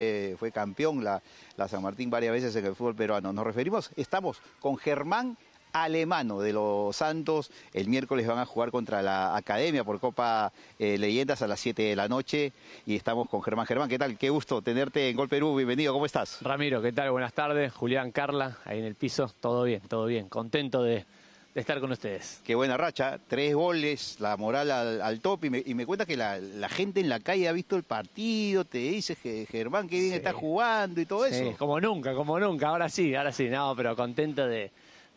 Eh, fue campeón la, San Martín varias veces en el fútbol peruano. Nos referimos, estamos con Germán Alemano de los Santos. El miércoles van a jugar contra la Academia por Copa eh, Leyendas a las 7 de la noche. Y estamos con Germán. Germán, ¿qué tal? Qué gusto tenerte en Gol Perú. Bienvenido, ¿cómo estás? Ramiro, ¿qué tal? Buenas tardes. Julián, Carla, ahí en el piso. Todo bien, todo bien. Contento de estar con ustedes. Qué buena racha, tres goles, la moral al, al Y me, y me, cuenta que la, gente en la calle ha visto el partido, te dice que Germán que bien está jugando y todo sí. eso. Como nunca, como nunca, ahora sí, ahora sí, no, pero contento de,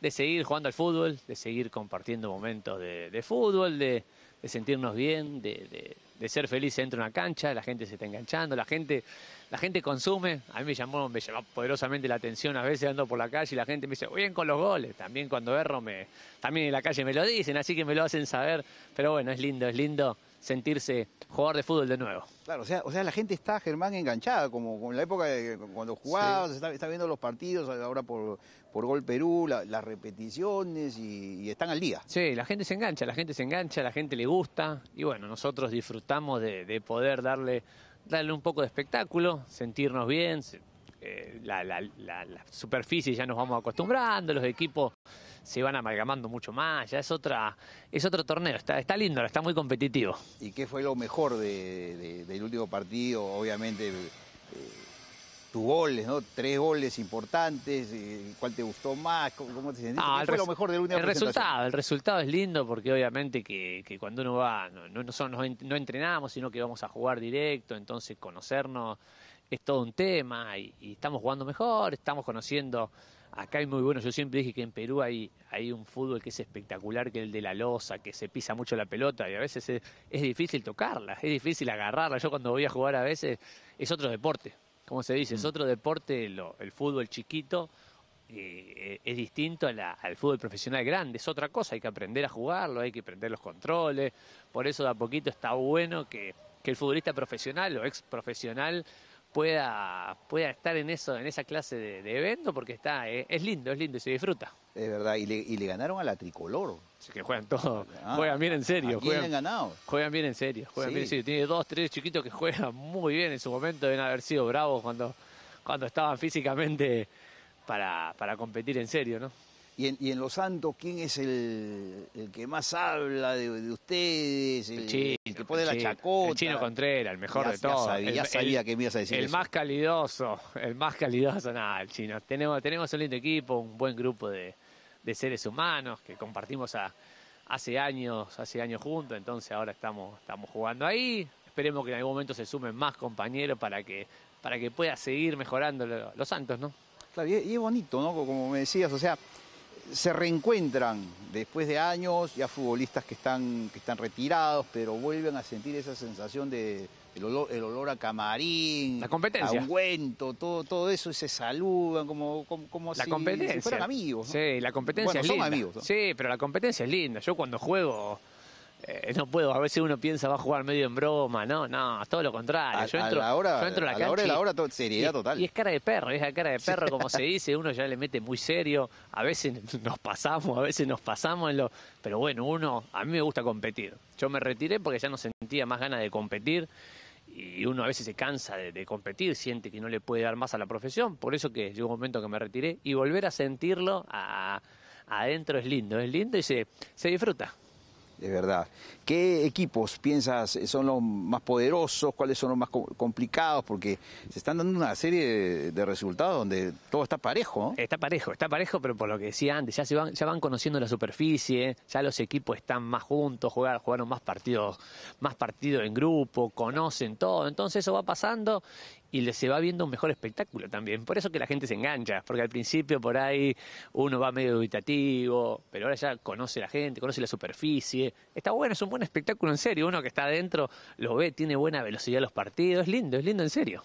seguir jugando al fútbol, de seguir compartiendo momentos de, fútbol, de, sentirnos bien, de de ser feliz dentro entra una cancha, la gente se está enganchando, la gente, la gente consume. A mí me llamó, me llamó poderosamente la atención a veces ando por la calle y la gente me dice, bien con los goles. También cuando erro, me, también en la calle me lo dicen, así que me lo hacen saber. Pero bueno, es lindo, es lindo sentirse jugar de fútbol de nuevo. Claro, o sea, o sea la gente está, Germán, enganchada, como, en la época de cuando jugaba, está, viendo los partidos ahora por, por Gol Perú, las repeticiones y, están al día. Sí, la gente se engancha, la gente se engancha, la gente le gusta y bueno, nosotros disfrutamos de, poder darle, darle un poco de espectáculo, sentirnos bien, eh, la, la, superficie ya nos vamos acostumbrando, los equipos se van amalgamando mucho más, ya es otra, es otro torneo, está, está lindo, está muy competitivo. ¿Y qué fue lo mejor del último partido? Obviamente, eh, tus goles, ¿no? Tres goles importantes, eh, ¿cuál te gustó más? ¿Cómo, te sentiste? Ah, fue lo mejor del último El resultado, el resultado es lindo porque obviamente que, cuando uno va, no, entrenamos, sino que vamos a jugar directo, entonces conocernos es todo un tema y, y, estamos jugando mejor, estamos conociendo Acá hay muy bueno, yo siempre dije que en Perú hay, un fútbol que es espectacular, que es el de la losa, que se pisa mucho la pelota y a veces es, difícil tocarla, es difícil agarrarla. Yo cuando voy a jugar a veces es otro deporte, como se dice, es mm. otro deporte, el fútbol chiquito eh, es distinto al fútbol profesional grande, es otra cosa, hay que aprender a jugarlo, hay que aprender los controles, por eso de a poquito está bueno que, que el futbolista profesional o ex profesional pueda, pueda estar en eso, en esa clase de, evento, porque está, eh, es lindo, es lindo y se disfruta. Es verdad, y le, y le ganaron a la tricolor. que juegan todo, ah, juegan bien en serio. ¿a juegan, ganado? Juegan bien en serio, juegan bien en serio. Tiene dos, tres chiquitos que juegan muy bien en su momento, deben haber sido bravos cuando, cuando estaban físicamente para, para competir en serio, ¿no? Y en, Los Santos, ¿quién es el, que más habla de, ustedes? El, chino, el, que pone la chacota. El chino Contreras, el mejor de todos. Ya sabía, que me a decir El más calidoso, el más calidoso, nada, el chino. Tenemos, tenemos un lindo equipo, un buen grupo de, de seres humanos que compartimos hace años, hace años juntos, entonces ahora estamos, estamos jugando ahí. Esperemos que en algún momento se sumen más compañeros para que, para que pueda seguir mejorando los Santos, ¿no? Claro, y es bonito, ¿no? Como me decías, o sea, se reencuentran después de años, ya futbolistas que están, que están retirados, pero vuelven a sentir esa sensación de el olor, a camarín, la competencia. a ungüento, todo, todo eso, y se saludan como, como, la si, competencia. fueran amigos. Sí, la competencia bueno, son amigos. Sí, pero la competencia es linda. Yo cuando juego eh, no puedo, a veces uno piensa va a jugar medio en broma, no, no, todo lo contrario. yo, entro, a la a la, hora, la seriedad y, total. Y es cara de perro, es cara de perro, como se dice, uno ya le mete muy serio, a veces nos pasamos, a veces nos pasamos en lo... Pero bueno, uno, a mí me gusta competir. Yo me retiré porque ya no sentía más ganas de competir y uno a veces se cansa de, de competir, siente que no le puede dar más a la profesión, por eso que llegó un momento que me retiré y volver a sentirlo adentro es lindo, es lindo y se, se disfruta. Es verdad. ¿Qué equipos piensas son los más poderosos? ¿Cuáles son los más complicados? Porque se están dando una serie de, resultados donde todo está parejo. Está parejo, está parejo, pero por lo que decía antes, ya, se van, ya van conociendo la superficie, ya los equipos están más juntos, jugaron más partidos, más partidos en grupo, conocen todo. Entonces eso va pasando y se va viendo un mejor espectáculo también. Por eso que la gente se engancha, porque al principio por ahí uno va medio dubitativo, pero ahora ya conoce la gente, conoce la superficie. Está bueno, es un buen espectáculo en serio. Uno que está adentro lo ve, tiene buena velocidad los partidos, es lindo, es lindo en serio.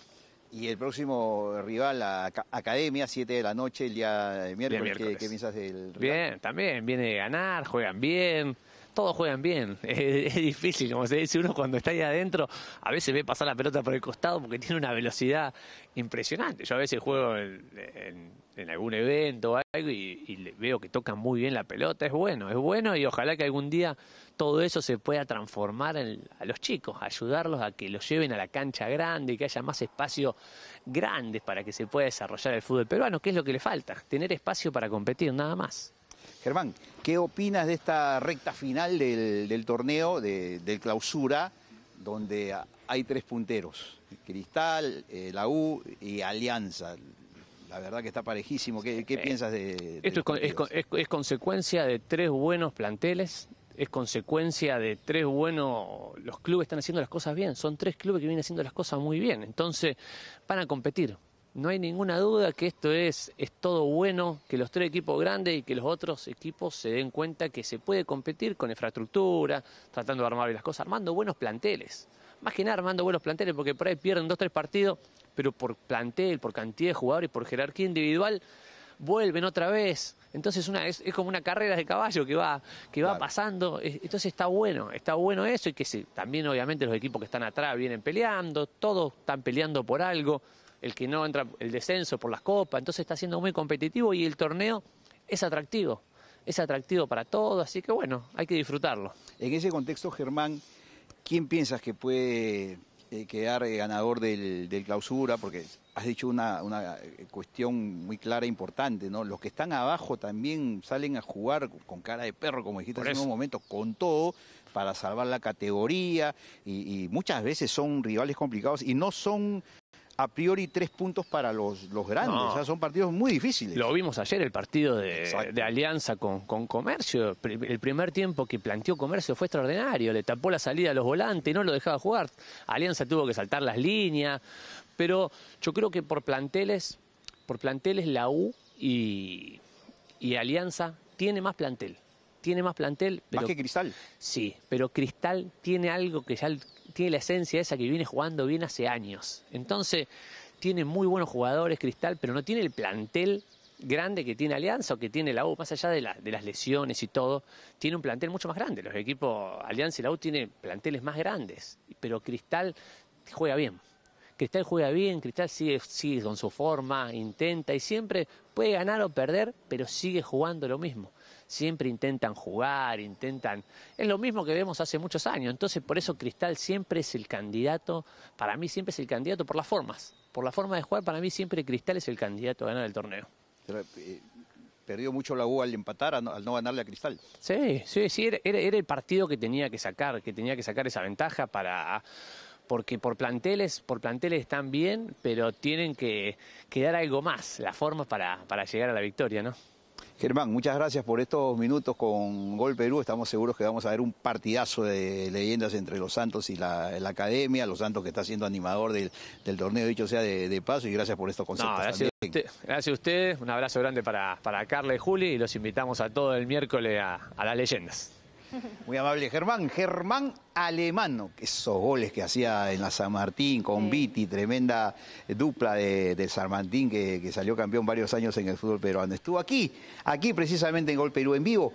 Y el próximo rival, la Academia, 7 de la noche, el día de miércoles. ¿Qué, ¿Qué, del rival? Bien, también, viene de ganar, juegan bien todos juegan bien. Es, difícil, como se dice uno cuando está ahí adentro, a veces ve pasar la pelota por el costado porque tiene una velocidad impresionante. Yo a veces juego en, algún evento o algo y, veo que tocan muy bien la pelota. Es bueno, es bueno y ojalá que algún día todo eso se pueda transformar en, a los chicos, ayudarlos a que los lleven a la cancha grande y que haya más espacio grandes para que se pueda desarrollar el fútbol peruano, que es lo que le falta, tener espacio para competir nada más. Germán, ¿qué opinas de esta recta final del, torneo, de, del clausura, donde hay tres punteros? Cristal, eh, la U y Alianza. La verdad que está parejísimo. ¿Qué, piensas de, Esto es, es consecuencia de tres buenos planteles, es consecuencia de tres buenos, los clubes están haciendo las cosas bien, son tres clubes que vienen haciendo las cosas muy bien, entonces van a competir, no hay ninguna duda que esto es, es todo bueno, que los tres equipos grandes y que los otros equipos se den cuenta que se puede competir con infraestructura, tratando de armar las cosas, armando buenos planteles. Más que armando buenos planteles, porque por ahí pierden dos, tres partidos, pero por plantel, por cantidad de jugadores, por jerarquía individual, vuelven otra vez. Entonces una, es, como una carrera de caballo que va, que va pasando. Entonces está bueno, está bueno eso y que también obviamente los equipos que están atrás vienen peleando, todos están peleando por algo el que no entra el descenso por las copas, entonces está siendo muy competitivo y el torneo es atractivo, es atractivo para todos, así que bueno, hay que disfrutarlo. En ese contexto, Germán, ¿quién piensas que puede eh, quedar eh, ganador del, clausura? Porque has dicho una, eh, cuestión muy clara e importante, ¿no? Los que están abajo también salen a jugar con cara de perro, como dijiste hace un momento, con todo para salvar la categoría y, muchas veces son rivales complicados y no son a priori tres puntos para los, grandes. O sea, son partidos muy difíciles. Lo vimos ayer, el partido de, alianza con, con, Comercio. El primer tiempo que planteó Comercio fue extraordinario. Le tapó la salida a los volantes, no lo dejaba jugar. Alianza tuvo que saltar las líneas. Pero yo creo que por planteles, por planteles la U y, Alianza tiene más plantel. Tiene más plantel. Pero, más que Cristal. Sí, pero Cristal tiene algo que ya tiene la esencia esa que viene jugando bien hace años. Entonces, tiene muy buenos jugadores Cristal, pero no tiene el plantel grande que tiene Alianza o que tiene la U, más allá de, de, las lesiones y todo, tiene un plantel mucho más grande. Los equipos Alianza y la U tienen planteles más grandes, pero Cristal juega bien. Cristal juega bien, Cristal sigue, sigue con su forma, intenta y siempre puede ganar o perder, pero sigue jugando lo mismo siempre intentan jugar, intentan... Es lo mismo que vemos hace muchos años, entonces por eso Cristal siempre es el candidato, para mí siempre es el candidato por las formas, por la forma de jugar, para mí siempre Cristal es el candidato a ganar el torneo. Pero, eh, perdió mucho la U al empatar, al no, ganarle a Cristal. Sí, sí, sí, era el partido que tenía que sacar, que tenía que sacar esa ventaja para porque por planteles, por planteles están bien, pero tienen que, dar algo más, las formas para, llegar a la victoria, ¿no? Germán, muchas gracias por estos minutos con Gol Perú. Estamos seguros que vamos a ver un partidazo de leyendas entre Los Santos y la, Academia. Los Santos que está siendo animador del, torneo, dicho sea de, paso. Y gracias por estos conceptos gracias, a ustedes. Un abrazo grande para, para Carla y Juli. Y los invitamos a todo el miércoles a las leyendas. Muy amable Germán. Germán Alemano, esos goles que hacía en la San Martín con Viti, tremenda dupla de, San Martín que, salió campeón varios años en el fútbol peruano. Estuvo aquí, aquí precisamente en Gol Perú en vivo.